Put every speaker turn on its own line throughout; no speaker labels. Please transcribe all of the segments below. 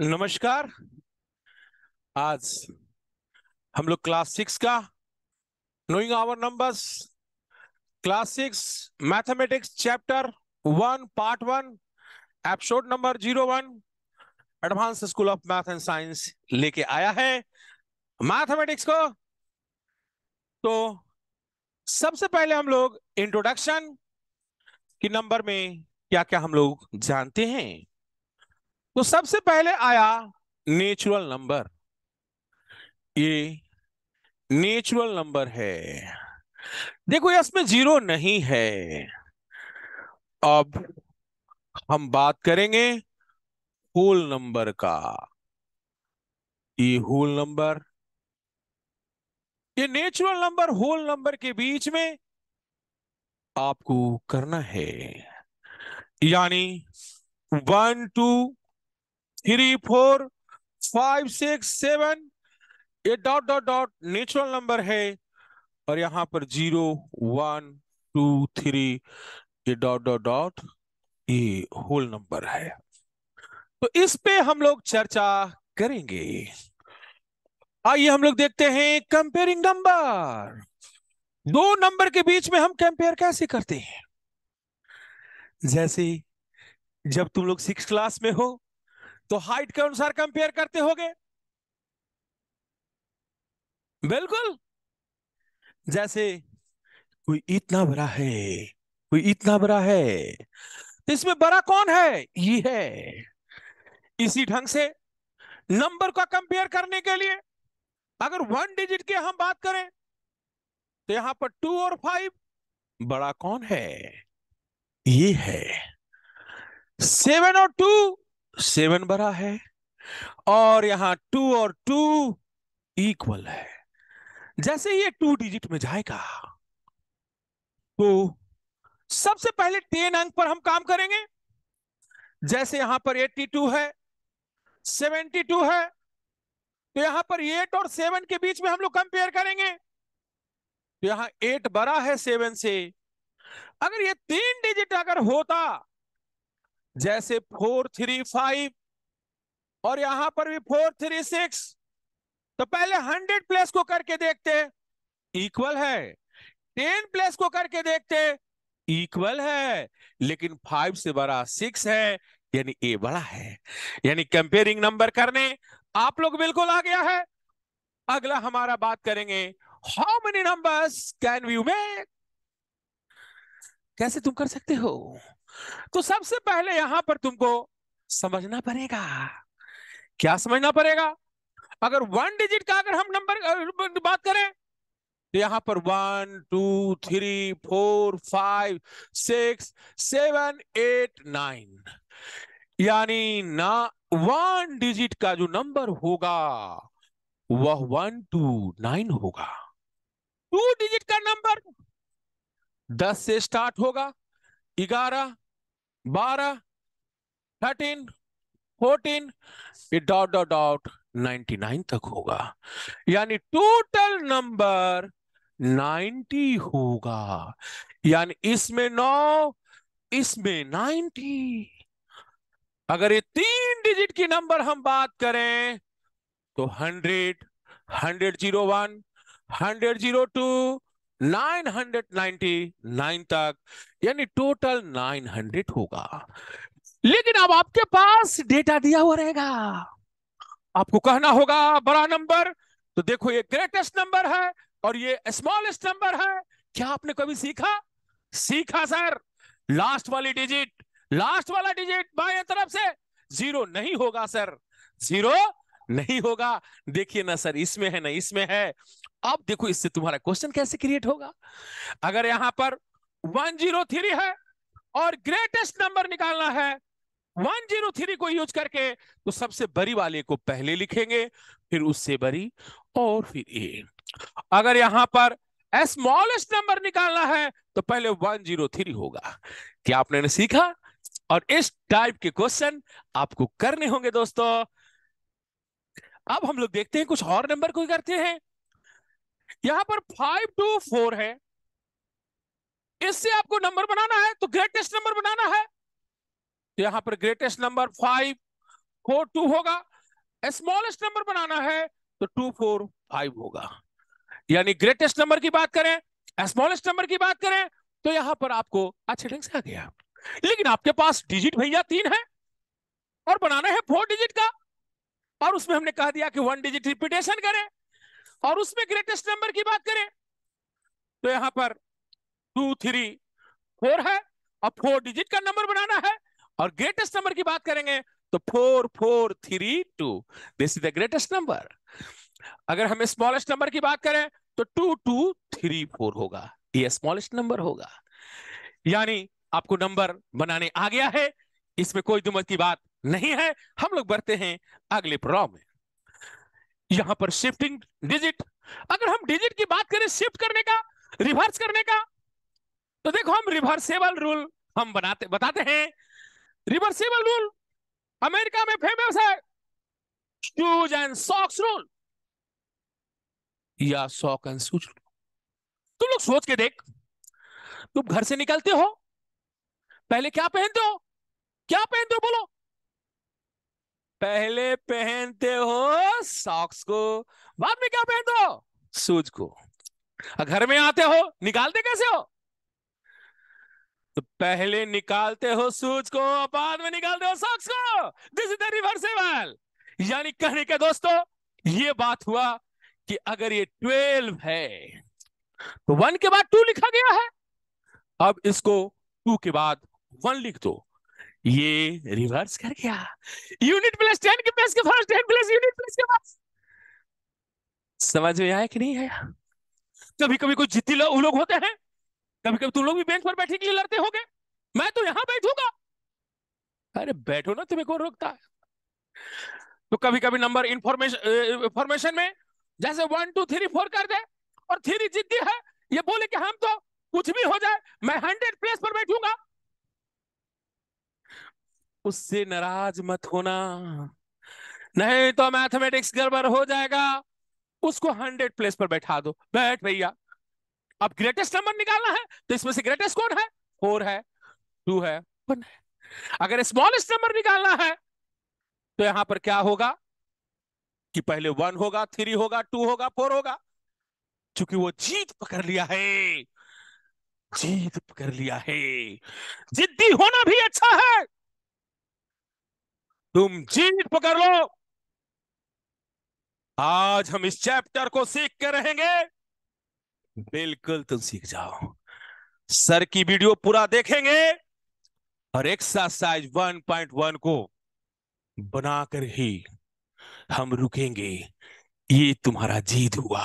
नमस्कार आज हम लोग क्लास सिक्स का knowing our numbers class six mathematics chapter one part one episode number zero one advance school of math and science लेके आया है मैथमेटिक्स को तो सबसे पहले हम लोग इंट्रोडक्शन की नंबर में क्या क्या हम लोग जानते हैं तो सबसे पहले आया नेचुरल नंबर ये नेचुरल नंबर है देखो इसमें जीरो नहीं है अब हम बात करेंगे होल नंबर का ये होल नंबर ये नेचुरल नंबर होल नंबर के बीच में आपको करना है यानी one two three four five six seven ये dot dot dot natural number है और यहां पर जीरो वन टू थ्री ये डॉट डॉट डॉट ये होल नंबर है तो इस पे हम लोग चर्चा करेंगे आइए हम लोग देखते हैं कंपेयरिंग नंबर दो नंबर के बीच में हम कंपेयर कैसे करते हैं जैसे जब तुम लोग सिक्स क्लास में हो तो हाइट के अनुसार कंपेयर करते होगे बिल्कुल जैसे कोई इतना बड़ा है कोई इतना बड़ा है तो इसमें बड़ा कौन है ये है इसी ढंग से नंबर का कंपेयर करने के लिए अगर वन डिजिट की हम बात करें तो यहां पर टू और फाइव बड़ा कौन है ये है सेवन और टू सेवन बड़ा है और यहां टू और टू इक्वल है जैसे ये टू डिजिट में जाएगा तो सबसे पहले टेन अंक पर हम काम करेंगे जैसे यहां पर एट्टी टू है सेवेंटी टू है तो यहां पर एट और सेवन के बीच में हम लोग कंपेयर करेंगे तो यहां एट बड़ा है सेवन से अगर ये तीन डिजिट अगर होता जैसे फोर थ्री फाइव और यहां पर भी फोर थ्री सिक्स तो पहले हंड्रेड प्लस को करके देखते इक्वल है टेन प्लस को करके देखते इक्वल है लेकिन फाइव से बड़ा सिक्स है यानी ए बड़ा है यानी कंपेयरिंग नंबर करने आप लोग बिल्कुल आ गया है अगला हमारा बात करेंगे how many numbers can we make कैसे तुम कर सकते हो तो सबसे पहले यहां पर तुमको समझना पड़ेगा क्या समझना पड़ेगा अगर वन डिजिट का अगर हम नंबर बात करें तो यहां पर one two three four five six seven eight nine यानी ना वन डिजिट का जो नंबर होगा वह वन टू नाइन होगा टू डिजिट का नंबर दस से स्टार्ट होगा ग्यारह बारह थर्टीन फोर्टीन ये dot dot dot ninety nine तक होगा यानी टोटल नंबर नाइन्टी होगा यानी इसमें नौ इसमें नाइन्टी अगर ये तीन डिजिट की नंबर हम बात करें तो hundred hundred zero one hundred zero two 999 तक यानी टोटल 900 होगा लेकिन अब आपके पास डेटा दिया हुआ रहेगा आपको कहना होगा बड़ा नंबर तो देखो ये ग्रेटेस्ट नंबर है और ये स्मॉलेस्ट नंबर है क्या आपने कभी सीखा सीखा सर लास्ट वाली डिजिट लास्ट वाला डिजिट बाएं तरफ से जीरो नहीं होगा सर जीरो नहीं होगा देखिए ना सर इसमें है ना इसमें है अब देखो इससे तुम्हारा क्वेश्चन कैसे क्रिएट होगा अगर यहां पर वन जीरो थ्री है और ग्रेटेस्ट नंबर निकालना है वन जीरो थ्री को यूज करके तो सबसे बड़ी वाले को पहले लिखेंगे फिर उससे बड़ी और फिर ए अगर यहां पर स्मॉलेस्ट नंबर निकालना है तो पहले वन जीरो थ्री होगा क्या आपने ने सीखा और इस टाइप के क्वेश्चन आपको करने होंगे दोस्तों अब हम लोग देखते हैं कुछ और नंबर को करते हैं यहां पर फाइव टू फोर है इससे आपको नंबर बनाना है तो ग्रेटेस्ट नंबर बनाना है तो यहां पर greatest number five four two होगा स्मॉलेस्ट नंबर बनाना है तो टू फोर फाइव होगा यानी ग्रेटेस्ट नंबर की बात करें स्मॉलेस्ट नंबर की बात करें तो यहां पर आपको अच्छे ढंग से आ गया लेकिन आपके पास डिजिट भैया तीन है और बनाना है फोर डिजिट का और उसमें हमने कहा दिया कि वन डिजिट रिपीटेशन करें और उसमें ग्रेटेस्ट नंबर की बात करें तो यहां पर टू थ्री फोर है और फोर डिजिट का नंबर बनाना है और ग्रेटेस्ट नंबर की बात करेंगे तो four four three two this is the greatest number अगर हमें स्मॉलेस्ट नंबर की बात करें तो टू टू थ्री फोर होगा ये स्मॉलेस्ट नंबर होगा यानी आपको नंबर बनाने आ गया है इसमें कोई दुमत की बात नहीं है हम लोग बढ़ते हैं अगले प्रोग्राम में यहां पर शिफ्टिंग डिजिट अगर हम डिजिट की बात करें शिफ्ट करने का रिवर्स करने का तो देखो हम रिवर्सेबल रूल हम बनाते बताते हैं रिवर्सेबल रूल अमेरिका में फेमस है शूज एंड सॉक्स रूल या सॉक एंड शूज रूल तुम लोग सोच के देख तुम घर से निकलते हो पहले क्या पहनते हो क्या पहनते हो बोलो पहले पहनते हो सॉक्स को बाद में क्या पहनते हो सूज को घर में आते हो निकालते कैसे हो तो पहले निकालते हो सूज को बाद में निकालते हो सॉक्स को दिस इज द रिवर्सेबल यानी कहने के दोस्तों ये बात हुआ कि अगर ये ट्वेल्व है तो वन के बाद टू लिखा गया है अब इसको टू के बाद वन लिख दो ये रिवर्स कर गया यूनिट प्लस टेन के प्लस के first ten plus unit plus के पास समझ में आया कि नहीं आया कभी कभी कुछ जिद्दी लोग लो होते हैं कभी कभी तुम लोग भी बेंच पर बैठने के लिए लड़ते होगे मैं तो यहां बैठूंगा अरे बैठो ना तुम्हें कौन रोकता है तो कभी कभी नंबर इंफॉर्मेशन फॉर्मेशन में जैसे वन टू थ्री फोर कर दे और थ्री जिद्दी है ये बोले कि हम तो कुछ भी हो जाए मैं हंड्रेड प्लेस पर बैठूंगा उससे नाराज मत होना नहीं तो मैथमेटिक्स गड़बड़ हो जाएगा उसको हंड्रेड प्लेस पर बैठा दो बैठ भैया अब ग्रेटेस्ट नंबर निकालना है तो इसमें से ग्रेटेस्ट कौन है फोर है टू है वन है अगर स्मॉलेस्ट नंबर निकालना है तो यहां पर क्या होगा कि पहले वन होगा थ्री होगा टू होगा फोर होगा क्योंकि वो जीत पकड़ लिया है जीत पकड़ लिया है जिद्दी होना भी अच्छा है तुम जीत पकड़ लो आज हम इस चैप्टर को सीख के रहेंगे बिल्कुल तुम सीख जाओ सर की वीडियो पूरा देखेंगे और एक्सरसाइज 1.1 को बनाकर ही हम रुकेंगे ये तुम्हारा जीत हुआ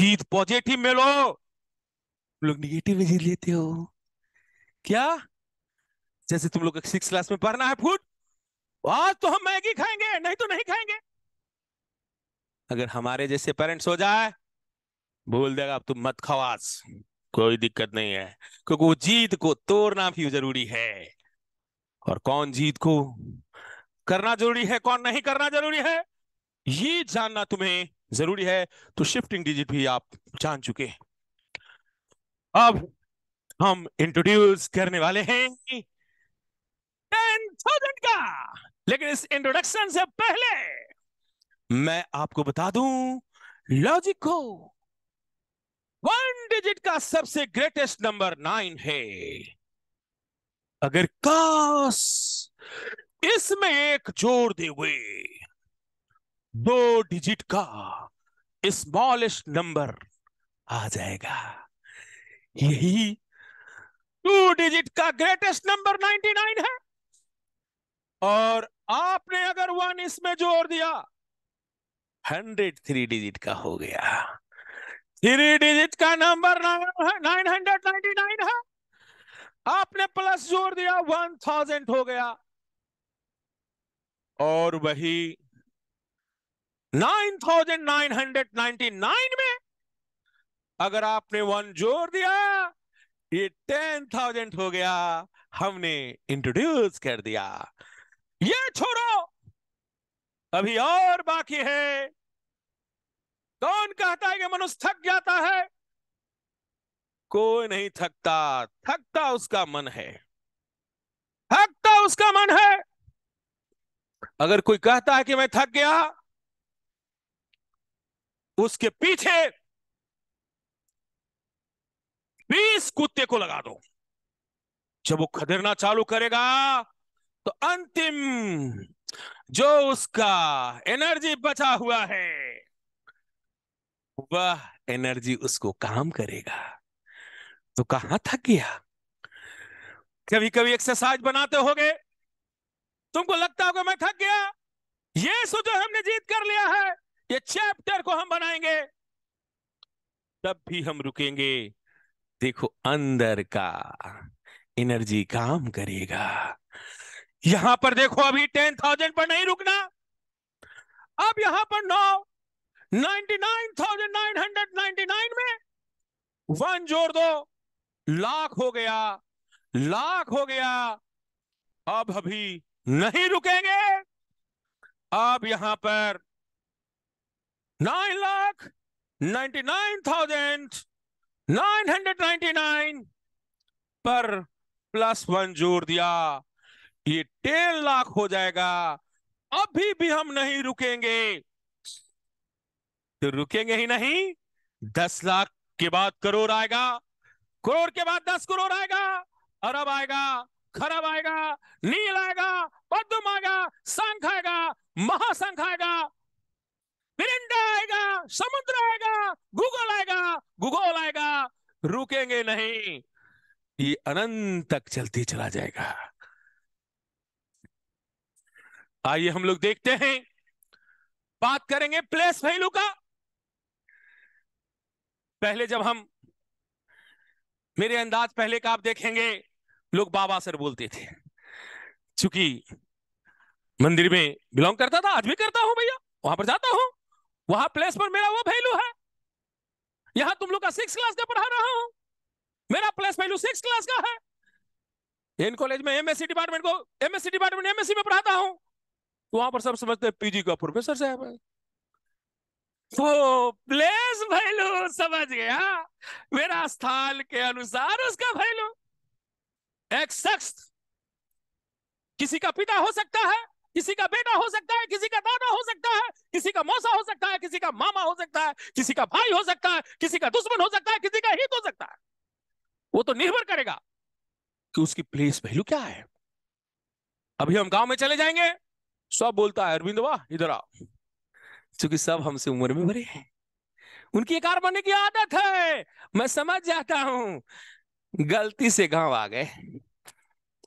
जीत पॉजिटिव में लो लोग निगेटिव में जीत लेते हो क्या जैसे तुम लोग सिक्स क्लास में पढ़ना है फूट आज तो हम मैगी खाएंगे नहीं तो नहीं खाएंगे अगर हमारे जैसे पेरेंट्स हो जाए भूल देगा अब तुम मत खाओ आज कोई दिक्कत नहीं है क्योंकि वो जीत को तोड़ना भी जरूरी है और कौन जीत को करना जरूरी है कौन नहीं करना जरूरी है ये जानना तुम्हें जरूरी है तो शिफ्टिंग डिजिट भी आप जान चुके हैं अब हम इंट्रोड्यूस करने वाले हैं टेन थाउजेंड का लेकिन इस इंट्रोडक्शन से पहले मैं आपको बता दूं लॉजिक को वन डिजिट का सबसे ग्रेटेस्ट नंबर नाइन है अगर काश इसमें एक जोड़ दे हुए दो डिजिट का स्मॉलेस्ट नंबर आ जाएगा यही टू डिजिट का ग्रेटेस्ट नंबर नाइन है और आपने अगर वन इसमें जोड़ दिया हंड्रेड थ्री डिजिट का हो गया थ्री डिजिट का number nine hundred ninety nine है आपने प्लस जोड़ दिया वन थाउजेंड हो गया और वही nine thousand nine hundred ninety nine में अगर आपने वन जोड़ दिया ये टेन थाउजेंड हो गया हमने इंट्रोड्यूस कर दिया ये छोड़ो अभी और बाकी है कौन कहता है कि मनुष्य थक जाता है कोई नहीं थकता थकता उसका मन है थकता उसका मन है अगर कोई कहता है कि मैं थक गया उसके पीछे बीस कुत्ते को लगा दो जब वो खदेड़ना चालू करेगा तो अंतिम जो उसका एनर्जी बचा हुआ है वह एनर्जी उसको काम करेगा तो कहां थक गया कभी कभी एक्सरसाइज बनाते होगे तुमको लगता होगा मैं थक गया ये सोचो हमने जीत कर लिया है ये चैप्टर को हम बनाएंगे तब भी हम रुकेंगे देखो अंदर का एनर्जी काम करेगा यहां पर देखो अभी टेन थाउजेंड पर नहीं रुकना अब यहां पर नौ ninety nine thousand nine hundred ninety nine में वन जोड़ दो लाख हो गया लाख हो गया अब अभी नहीं रुकेंगे अब यहां पर nine lakh ninety nine thousand nine hundred ninety nine पर प्लस वन जोड़ दिया ये डेढ़ लाख हो जाएगा अभी भी हम नहीं रुकेंगे तो रुकेंगे ही नहीं दस लाख के बाद करोड़ आएगा करोड़ के बाद दस करोड़ आएगा अरब आएगा खरब आएगा नील आएगा पद्म आएगा संख आएगा महासंख आएगा मिरिंडा आएगा समुद्र आएगा गूगल आएगा गूगल आएगा रुकेंगे नहीं ये अनंत तक चलती चला जाएगा आइए हम लोग देखते हैं बात करेंगे प्लेस वैल्यू का पहले जब हम मेरे अंदाज पहले का आप देखेंगे लोग बाबा सर बोलते थे चूंकि मंदिर में बिलोंग करता था आज भी करता हूं भैया वहां पर जाता हूं वहां प्लेस पर मेरा वो वैल्यू है यहां तुम लोग का सिक्स क्लास का पढ़ा रहा हूं मेरा प्लेस वैल्यू सिक्स क्लास का है इन कॉलेज में एमएससी डिपार्टमेंट को एमएससी डिपार्टमेंट एमएससी में पढ़ाता हूं तो वहां पर सब समझते हैं पीजी का प्रोफेसर साहब है तो प्लेस वैल्यू समझ गया मेरा स्थान के अनुसार उसका वैल्यू एक शख्स किसी का पिता हो सकता है किसी का बेटा हो सकता है किसी का दादा हो सकता है किसी का मौसा हो सकता है किसी का मामा हो सकता है किसी का भाई हो सकता है किसी का दुश्मन हो सकता है किसी का हित हो सकता है वो तो निर्भर करेगा कि उसकी प्लेस वैल्यू क्या है अभी हम गांव में चले जाएंगे सब बोलता है अरविंद वाह इधर आओ क्योंकि सब हमसे उम्र में बड़े हैं उनकी एक बनने की आदत है मैं समझ जाता हूं गलती से गांव आ गए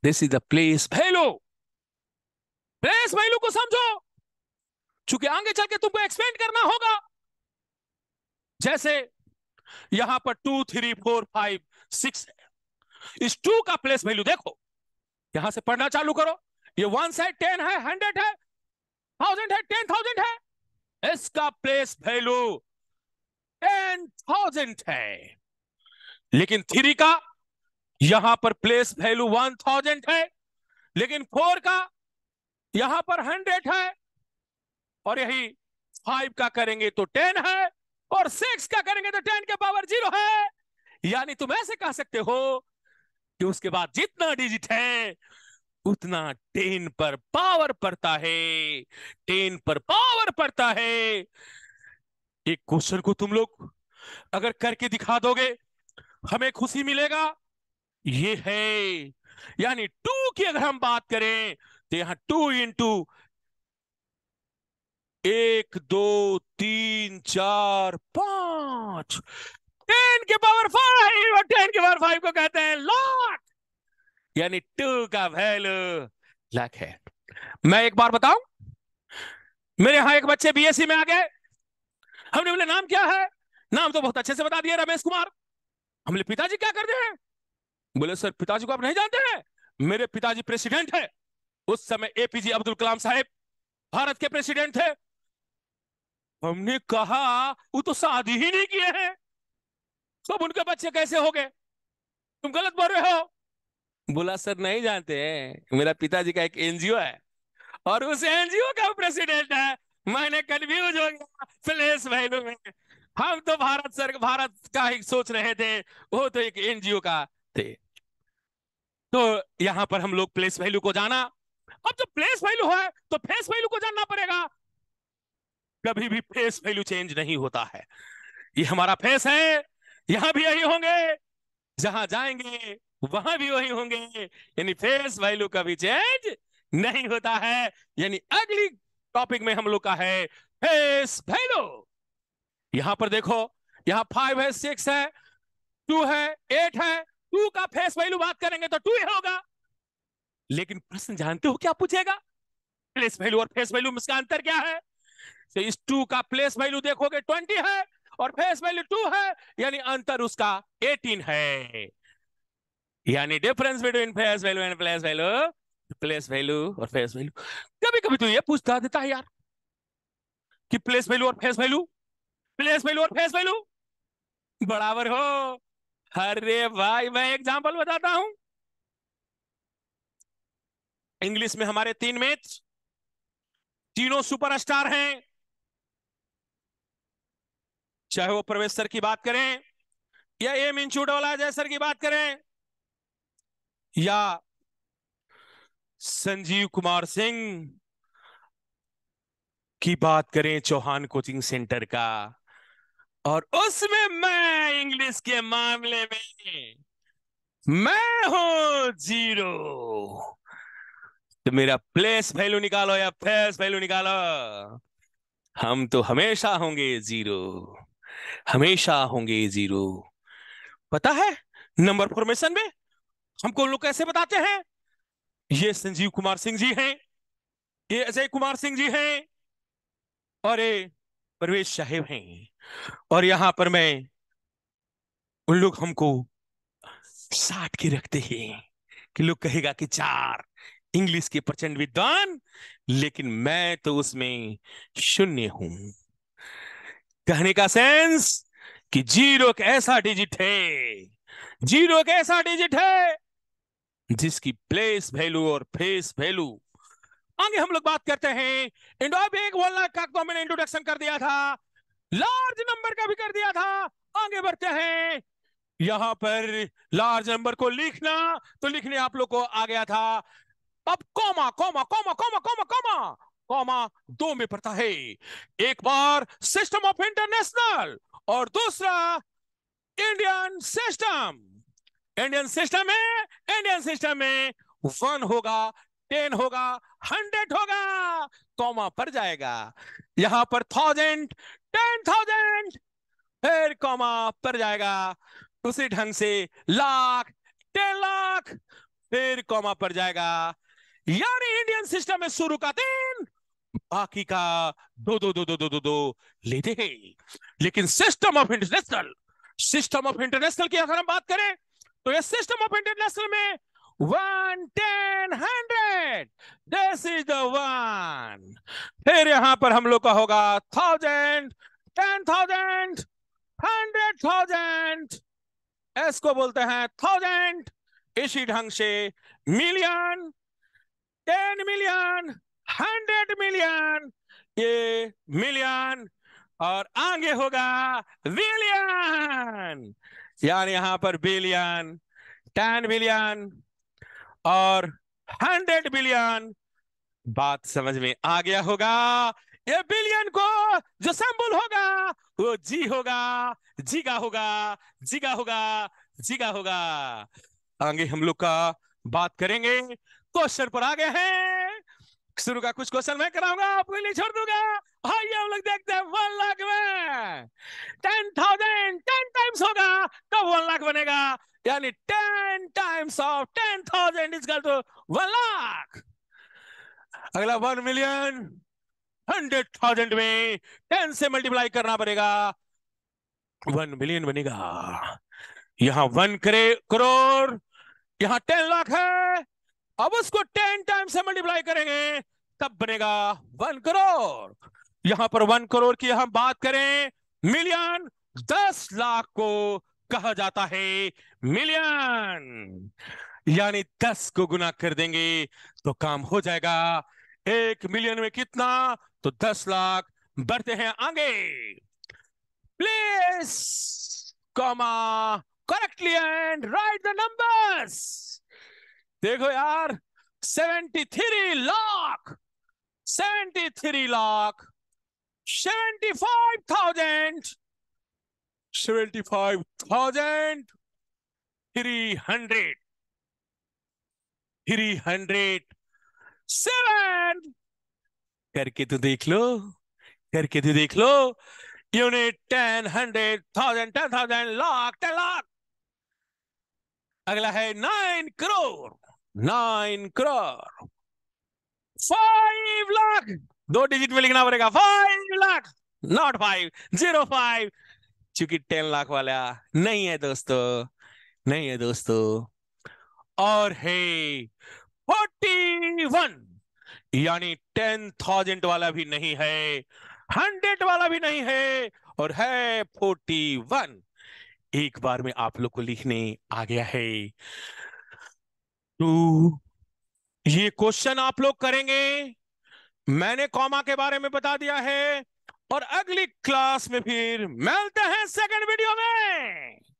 this is the place fellow place value को समझो चूंकि आगे चल के तुमको एक्सपेंड करना होगा जैसे यहां पर two three four five six इस टू का प्लेस वैल्यू देखो यहां से पढ़ना चालू करो ये वन है टेन है हंड्रेड है थाउजेंड है टेन थाउजेंड है इसका प्लेस वैल्यू टेन थाउजेंड है लेकिन थ्री का यहां पर प्लेस वैल्यू वन थाउजेंड है लेकिन फोर का यहां पर हंड्रेड है और यही फाइव का करेंगे तो टेन है और सिक्स का करेंगे तो टेन के पावर जीरो है यानी तुम ऐसे कह सकते हो कि उसके बाद जितना डिजिट है उतना टेन पर पावर पड़ता है टेन पर पावर पड़ता है एक क्वेश्चन को तुम लोग अगर करके दिखा दोगे हमें खुशी मिलेगा ये है यानी टू की अगर हम बात करें तो यहां टू इंटू एक दो तीन चार पांच टेन के पावर फाइव और टेन के पावर फाइव को कहते हैं लॉट यानी टू का वैल्यू लाख है मैं एक बार बताऊं मेरे यहां एक बच्चे बीएससी में आ गए हमने बोले नाम क्या है नाम तो बहुत अच्छे से बता दिया रमेश कुमार हमने पिताजी क्या करते हैं बोले सर पिताजी को आप नहीं जानते हैं मेरे पिताजी प्रेसिडेंट है उस समय एपीजे अब्दुल कलाम साहेब भारत के प्रेसिडेंट थे हमने कहा वो तो शादी ही नहीं किए हैं सब उनके बच्चे कैसे हो गए तुम गलत बोल रहे हो बोला सर नहीं जानते हैं मेरा पिताजी का एक एनजीओ है और उस एनजीओ का प्रेसिडेंट है मैंने कन्फ्यूज हो गया प्लेस वैल्यू में हम तो भारत सर भारत का ही सोच रहे थे वो तो एक एनजीओ का थे तो यहाँ पर हम लोग प्लेस वैल्यू को जाना अब जो प्लेस वैल्यू है तो फेस वैल्यू को जानना पड़ेगा कभी भी फेस वैल्यू चेंज नहीं होता है ये हमारा फेस है यहां भी यही होंगे जहां जाएंगे वहां भी वही होंगे यानी फेस वैल्यू का भी चेंज नहीं होता है यानी अगली टॉपिक में हम लोग का है फेस वैल्यू यहां पर देखो यहां फाइव है सिक्स है टू है एट है टू का फेस वैल्यू बात करेंगे तो टू ही होगा लेकिन प्रश्न जानते हो क्या पूछेगा प्लेस वैल्यू और फेस वैल्यू में इसका अंतर क्या है तो इस टू का प्लेस वैल्यू देखोगे ट्वेंटी है और फेस वैल्यू टू है यानी अंतर उसका एटीन है यानी difference between face value and place value place value और फेस वैल्यू कभी कभी तो ये पूछता देता है यार कि प्लेस वैल्यू और फेस वैल्यू प्लेस वैल्यू और फेस वैल्यू बराबर हो अरे भाई मैं एग्जाम्पल बताता हूं इंग्लिश में हमारे तीन मैच तीनों सुपरस्टार हैं चाहे वो प्रोफेसर की बात करें या एम इंस्टीट्यूट वाला जय सर की बात करें या संजीव कुमार सिंह की बात करें चौहान कोचिंग सेंटर का और उसमें मैं इंग्लिश के मामले में मैं हूं जीरो तो मेरा प्लेस वैल्यू निकालो या फेस वैल्यू निकालो हम तो हमेशा होंगे जीरो हमेशा होंगे जीरो पता है नंबर फॉर्मेशन में हमको उन लोग कैसे बताते हैं ये संजीव कुमार सिंह जी हैं ये अजय कुमार सिंह जी हैं और ये परवेश साहेब हैं और यहां पर मैं उन लोग हमको साठ के रखते हैं कि लोग कहेगा कि चार इंग्लिश के प्रचंड विद्वान लेकिन मैं तो उसमें शून्य हूं कहने का सेंस कि जीरो एक ऐसा डिजिट है जीरो एक ऐसा डिजिट है जिसकी प्लेस वैल्यू और फेस वैल्यू आगे हम लोग बात करते हैं इंडोबिक वोलना का तो मैंने इंट्रोडक्शन कर दिया था लार्ज नंबर का भी कर दिया था आगे बढ़ते हैं यहां पर लार्ज नंबर को लिखना तो लिखने आप लोग को आ गया था अब comma comma comma comma comma comma comma दो में पड़ता है एक बार सिस्टम ऑफ इंटरनेशनल और दूसरा इंडियन सिस्टम इंडियन सिस्टम में इंडियन सिस्टम में वन होगा टेन होगा हंड्रेड होगा कॉमा पर जाएगा यहां पर थाउजेंड टेन थाउजेंड फिर कॉमा पर जाएगा उसी ढंग से लाख टेन लाख फिर कॉमा पर जाएगा यानी इंडियन सिस्टम में शुरू का तीन बाकी का दो दो दो दो दो दो दो लेते हैं लेकिन system of international system of international की अगर हम बात करें तो ये सिस्टम ऑफ इंटरनेशनल में one ten hundred this is the one फिर यहां पर हम लोग का होगा thousand ten thousand hundred thousand इसको बोलते हैं थाउजेंड इसी ढंग से million ten million hundred million ये मिलियन और आगे होगा विलियन यार यहां पर बिलियन टेन बिलियन और हंड्रेड बिलियन बात समझ में आ गया होगा ये बिलियन को जो सिंबल होगा वो जी होगा जीगा होगा जीगा होगा जीगा होगा आगे हम लोग का बात करेंगे क्वेश्चन पर आ गए हैं शुरू का कुछ क्वेश्चन मैं कराऊंगा आपके लिए छोड़ दूंगा आइए हम लोग देखते हैं वन लाख में टेन थाउजेंड टेन टाइम्स होगा तब वन लाख बनेगा यानी ten times of ten thousand is to one lakh अगला वन मिलियन हंड्रेड थाउजेंड में टेन से मल्टीप्लाई करना पड़ेगा वन मिलियन बनेगा यहां वन करे करोड़ यहां टेन लाख है अब उसको टेन टाइम से मल्टीप्लाई करेंगे तब बनेगा वन करोड़ यहां पर वन करोड़ की हम बात करें मिलियन दस लाख को कहा जाता है मिलियन यानी दस को गुना कर देंगे तो काम हो जाएगा एक मिलियन में कितना तो दस लाख बढ़ते हैं आगे please comma correctly and write the numbers देखो यार seventy three lakh seventy three lakh seventy five thousand seventy five thousand three hundred three hundred seven करके तो देख लो करके तो देख लो unit ten hundred thousand ten thousand lakh ten lakh अगला है nine crore nine crore five lakh दो डिजिट में लिखना पड़ेगा five lakh not five zero five चूंकि टेन लाख वाला नहीं है दोस्तों नहीं है दोस्तों और है फोर्टी वन यानी टेन थाउजेंड वाला भी नहीं है हंड्रेड वाला भी नहीं है और है फोर्टी वन एक बार में आप लोग को लिखने आ गया है टू ये क्वेश्चन आप लोग करेंगे मैंने कॉमा के बारे में बता दिया है और अगली क्लास में फिर मिलते हैं सेकंड वीडियो में